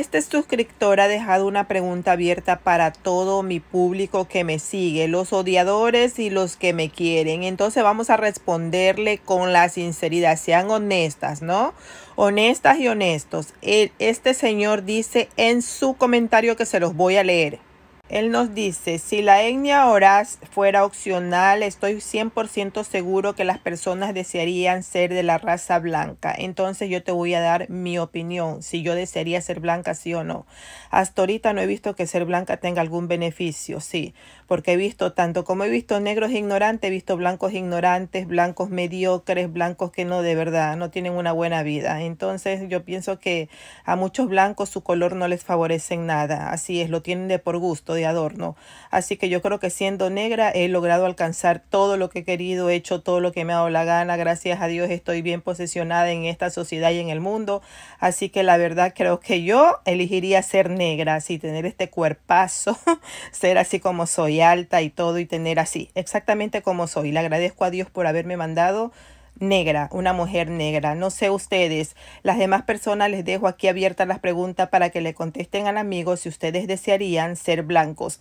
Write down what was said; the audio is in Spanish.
Este suscriptor ha dejado una pregunta abierta para todo mi público que me sigue, los odiadores y los que me quieren. Entonces vamos a responderle con la sinceridad, sean honestas, ¿no? Honestas y honestos. Este señor dice en su comentario que se los voy a leer. Él nos dice, si la etnia Horaz fuera opcional, estoy 100% seguro que las personas desearían ser de la raza blanca. Entonces yo te voy a dar mi opinión, si yo desearía ser blanca, sí o no. Hasta ahorita no he visto que ser blanca tenga algún beneficio, sí, porque he visto tanto como he visto negros ignorantes, he visto blancos ignorantes, blancos mediocres, blancos que no de verdad, no tienen una buena vida. Entonces yo pienso que a muchos blancos su color no les favorece en nada, así es, lo tienen de por gusto adorno. Así que yo creo que siendo negra he logrado alcanzar todo lo que he querido, he hecho todo lo que me ha dado la gana. Gracias a Dios estoy bien posicionada en esta sociedad y en el mundo. Así que la verdad creo que yo elegiría ser negra, así tener este cuerpazo, ser así como soy alta y todo y tener así, exactamente como soy. Le agradezco a Dios por haberme mandado negra, una mujer negra. No sé ustedes, las demás personas les dejo aquí abiertas las preguntas para que le contesten al amigo si ustedes desearían ser blancos.